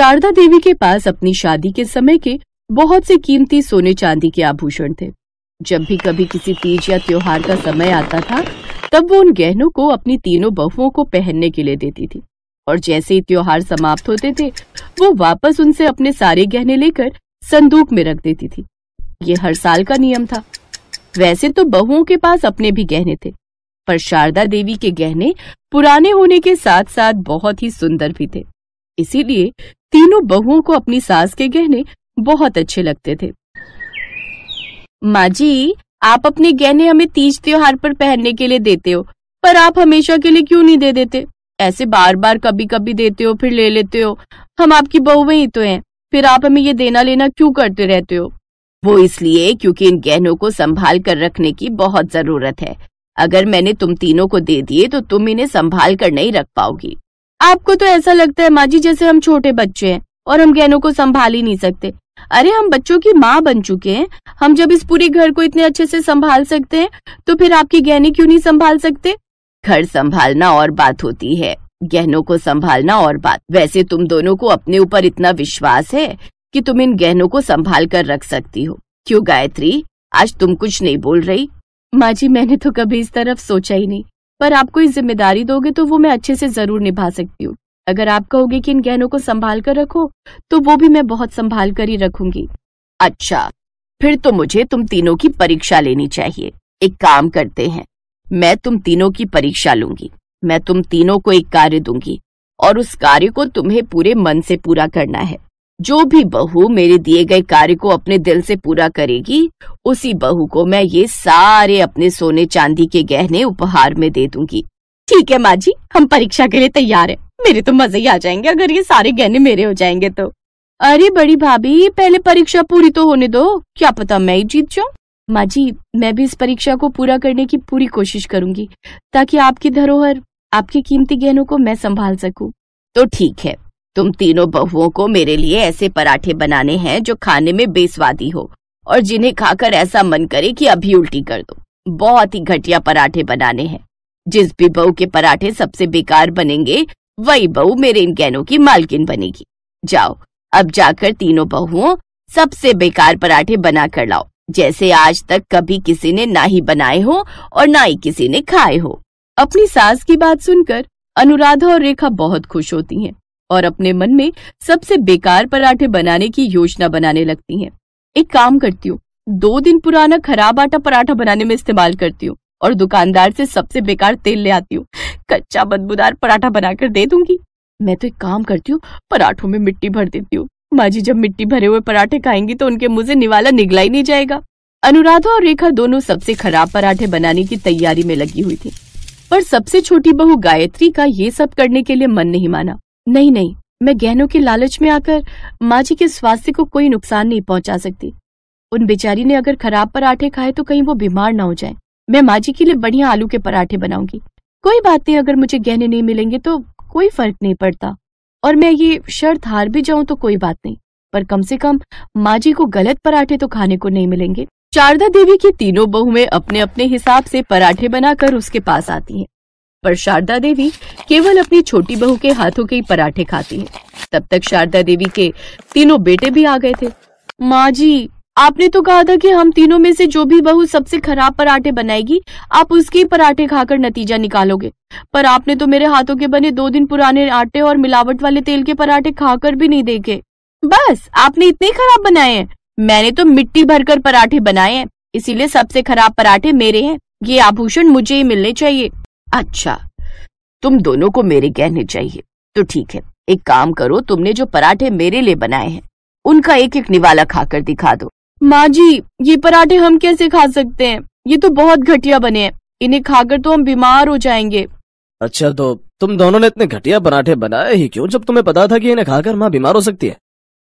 शारदा देवी के पास अपनी शादी के समय के बहुत से कीमती सोने चांदी के आभूषण थे जब भी कभी किसी तीज या त्योहार का समय आता था तब वो उन गहनों को अपनी तीनों बहुओं को पहनने के लिए देती थी और जैसे ही त्योहार समाप्त होते थे वो वापस उनसे अपने सारे गहने लेकर संदूक में रख देती थी ये हर साल का नियम था वैसे तो बहुओं के पास अपने भी गहने थे पर शारदा देवी के गहने पुराने होने के साथ साथ बहुत ही सुंदर भी थे इसीलिए तीनों बहुओं को अपनी सास के गहने बहुत अच्छे लगते थे माँ जी आप अपने गहने हमें तीज त्योहार पर पहनने के लिए देते हो पर आप हमेशा के लिए क्यों नहीं दे देते ऐसे बार बार कभी कभी देते हो फिर ले लेते हो हम आपकी बहुएं ही तो हैं फिर आप हमें ये देना लेना क्यों करते रहते हो वो इसलिए क्योंकि इन गहनों को संभाल कर रखने की बहुत जरूरत है अगर मैंने तुम तीनों को दे दिए तो तुम इन्हें संभाल कर नहीं रख पाओगी आपको तो ऐसा लगता है माँ जी जैसे हम छोटे बच्चे हैं और हम गहनों को संभाल ही नहीं सकते अरे हम बच्चों की माँ बन चुके हैं हम जब इस पूरे घर को इतने अच्छे से संभाल सकते हैं तो फिर आपकी गहने क्यों नहीं संभाल सकते घर संभालना और बात होती है गहनों को संभालना और बात वैसे तुम दोनों को अपने ऊपर इतना विश्वास है कि तुम इन गहनों को संभाल कर रख सकती हो क्यों गायत्री आज तुम कुछ नहीं बोल रही माँ जी मैंने तो कभी इस तरफ सोचा ही नहीं पर आपको जिम्मेदारी दोगे तो वो मैं अच्छे से जरूर निभा सकती हूँ अगर आप कहोगे कि इन गहनों को संभाल कर रखो तो वो भी मैं बहुत संभाल कर ही रखूंगी अच्छा फिर तो मुझे तुम तीनों की परीक्षा लेनी चाहिए एक काम करते हैं मैं तुम तीनों की परीक्षा लूंगी मैं तुम तीनों को एक कार्य दूंगी और उस कार्य को तुम्हें पूरे मन से पूरा करना है जो भी बहू मेरे दिए गए कार्य को अपने दिल से पूरा करेगी उसी बहू को मैं ये सारे अपने सोने चांदी के गहने उपहार में दे दूंगी ठीक है माँ जी हम परीक्षा के लिए तैयार है मेरे तो मजे ही आ जाएंगे अगर ये सारे गहने मेरे हो जाएंगे तो अरे बड़ी भाभी पहले परीक्षा पूरी तो होने दो क्या पता मैं ही जीत जाऊँ माँ जी मैं भी इस परीक्षा को पूरा करने की पूरी कोशिश करूंगी ताकि आपकी धरोहर आपके कीमती गहनों को मैं संभाल सकूं। तो ठीक है तुम तीनों बहुओं को मेरे लिए ऐसे पराठे बनाने हैं जो खाने में बेस्वादी हो और जिन्हें खाकर ऐसा मन करे कि अभी उल्टी कर दो बहुत ही घटिया पराठे बनाने हैं जिस भी बहू के पराठे सबसे बेकार बनेंगे वही बहू मेरे इन गहनों की मालकिन बनेगी जाओ अब जाकर तीनों बहुओं सबसे बेकार पराठे बना कर लाओ जैसे आज तक कभी किसी ने ना ही बनाए हो और ना ही किसी ने खाए हो अपनी सास की बात सुनकर अनुराधा और रेखा बहुत खुश होती हैं। और अपने मन में सबसे बेकार पराठे बनाने की योजना बनाने लगती हैं। एक काम करती हूँ दो दिन पुराना खराब आटा पराठा बनाने में इस्तेमाल करती हूँ और दुकानदार से सबसे बेकार तेल ले आती हूँ कच्चा बदबूदार पराठा बनाकर दे दूंगी मैं तो एक काम करती हूँ पराठों में मिट्टी भर देती हूँ माँ जी जब मिट्टी भरे हुए पराठे खाएंगी तो उनके मुझे निवाला निगला ही नहीं जाएगा अनुराधा और रेखा दोनों सबसे खराब पराठे बनाने की तैयारी में लगी हुई थी पर सबसे छोटी बहू गायत्री का ये सब करने के लिए मन नहीं माना नहीं नहीं मैं गहनों के लालच में आकर माँ जी के स्वास्थ्य को कोई नुकसान नहीं पहुंचा सकती उन बेचारी ने अगर खराब पराठे खाए तो कहीं वो बीमार ना हो जाए मैं माँ जी के लिए बढ़िया आलू के पराठे बनाऊंगी कोई बात नहीं अगर मुझे गहने नहीं मिलेंगे तो कोई फर्क नहीं पड़ता और मैं ये शर्त हार भी जाऊं तो कोई बात नहीं पर कम से कम माँ जी को गलत पराठे तो खाने को नहीं मिलेंगे शारदा देवी की तीनों बहुएं अपने अपने हिसाब से पराठे बनाकर उसके पास आती हैं। पर शारदा देवी केवल अपनी छोटी बहू के हाथों के ही पराठे खाती है तब तक शारदा देवी के तीनों बेटे भी आ गए थे माँ जी आपने तो कहा था कि हम तीनों में से जो भी बहू सबसे खराब पराठे बनाएगी आप उसके पराठे खाकर नतीजा निकालोगे पर आपने तो मेरे हाथों के बने दो दिन पुराने आटे और मिलावट वाले तेल के पराठे खाकर भी नहीं देखे बस आपने इतने खराब बनाए हैं मैंने तो मिट्टी भरकर पराठे बनाए हैं इसीलिए सबसे खराब पराठे मेरे हैं ये आभूषण मुझे ही मिलने चाहिए अच्छा तुम दोनों को मेरे गहने चाहिए तो ठीक है एक काम करो तुमने जो पराठे मेरे लिए बनाए हैं उनका एक एक निवाला खाकर दिखा दो माँ जी ये पराठे हम कैसे खा सकते हैं ये तो बहुत घटिया बने हैं इन्हें खाकर तो हम बीमार हो जाएंगे अच्छा तो तुम दोनों ने इतने घटिया पराठे बनाए ही क्यों जब तुम्हें पता था कि इन्हें खाकर माँ बीमार हो सकती है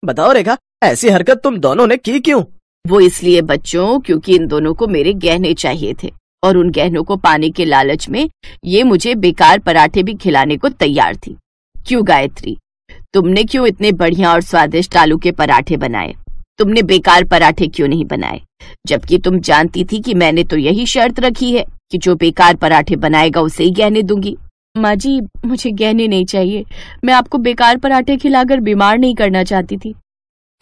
बताओ रेखा ऐसी हरकत तुम दोनों ने की क्यों वो इसलिए बच्चों क्योंकि इन दोनों को मेरे गहने चाहिए थे और उन गहनों को पाने के लालच में ये मुझे बेकार पराठे भी खिलाने को तैयार थी क्यों गायत्री तुमने क्यों इतने बढ़िया और स्वादिष्ट आलू के पराठे बनाए तुमने बेकार पराठे क्यों नहीं बनाए जबकि तुम जानती थी कि मैंने तो यही शर्त रखी है कि जो बेकार पराठे बनाएगा उसे ही गहने दूंगी माँ जी मुझे गहने नहीं चाहिए मैं आपको बेकार पराठे खिलाकर बीमार नहीं करना चाहती थी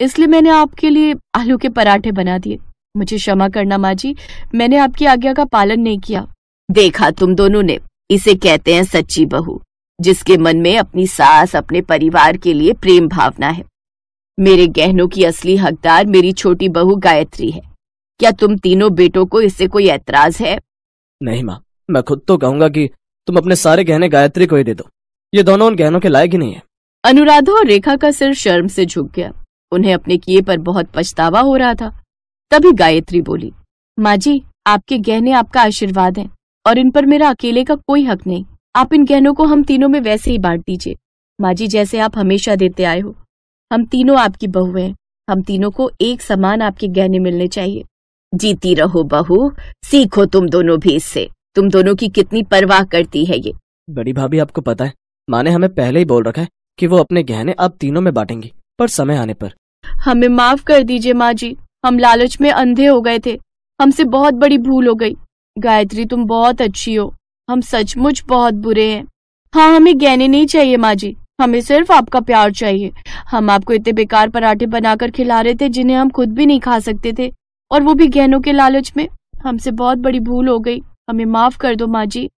इसलिए मैंने आपके लिए आलू के पराठे बना दिए मुझे क्षमा करना माँ जी मैंने आपकी आज्ञा का पालन नहीं किया देखा तुम दोनों ने इसे कहते हैं सच्ची बहू जिसके मन में अपनी सास अपने परिवार के लिए प्रेम भावना है मेरे गहनों की असली हकदार मेरी छोटी बहू गायत्री है क्या तुम तीनों बेटों को इससे कोई ऐतराज है नहीं माँ मैं खुद तो कहूंगा कि तुम अपने सारे गहने गायत्री को ही दे दो ये दोनों उन गहनों के लायक ही नहीं है अनुराधा और रेखा का सिर शर्म से झुक गया उन्हें अपने किए पर बहुत पछतावा हो रहा था तभी गायत्री बोली माँ जी आपके गहने आपका आशीर्वाद है और इन पर मेरा अकेले का कोई हक नहीं आप इन गहनों को हम तीनों में वैसे ही बांट दीजिए माँ जी जैसे आप हमेशा देते आए हो हम तीनों आपकी बहु हैं हम तीनों को एक समान आपके गहने मिलने चाहिए जीती रहो बहू सीखो तुम दोनों भी इससे तुम दोनों की कितनी परवाह करती है ये बड़ी भाभी आपको पता है माँ ने हमें पहले ही बोल रखा है कि वो अपने गहने आप तीनों में बांटेंगी पर समय आने पर हमें माफ कर दीजिए माँ जी हम लालच में अंधे हो गए थे हमसे बहुत बड़ी भूल हो गई गायत्री तुम बहुत अच्छी हो हम सचमुच बहुत बुरे हैं हाँ हमें गहने नहीं चाहिए माँ जी हमें सिर्फ आपका प्यार चाहिए हम आपको इतने बेकार पराठे बनाकर खिला रहे थे जिन्हें हम खुद भी नहीं खा सकते थे और वो भी गहनों के लालच में हमसे बहुत बड़ी भूल हो गई हमें माफ कर दो माँ जी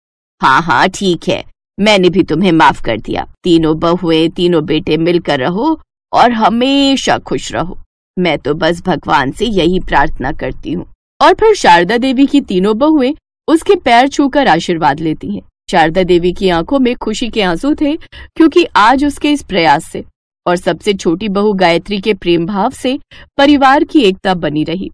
हाँ हाँ ठीक है मैंने भी तुम्हें माफ कर दिया तीनों बहुए तीनों बेटे मिलकर रहो और हमेशा खुश रहो मैं तो बस भगवान से यही प्रार्थना करती हूँ और फिर शारदा देवी की तीनों बहुएं उसके पैर छूकर आशीर्वाद लेती हैं। शारदा देवी की आंखों में खुशी के आंसू थे क्योंकि आज उसके इस प्रयास से और सबसे छोटी बहू गायत्री के प्रेम भाव से परिवार की एकता बनी रही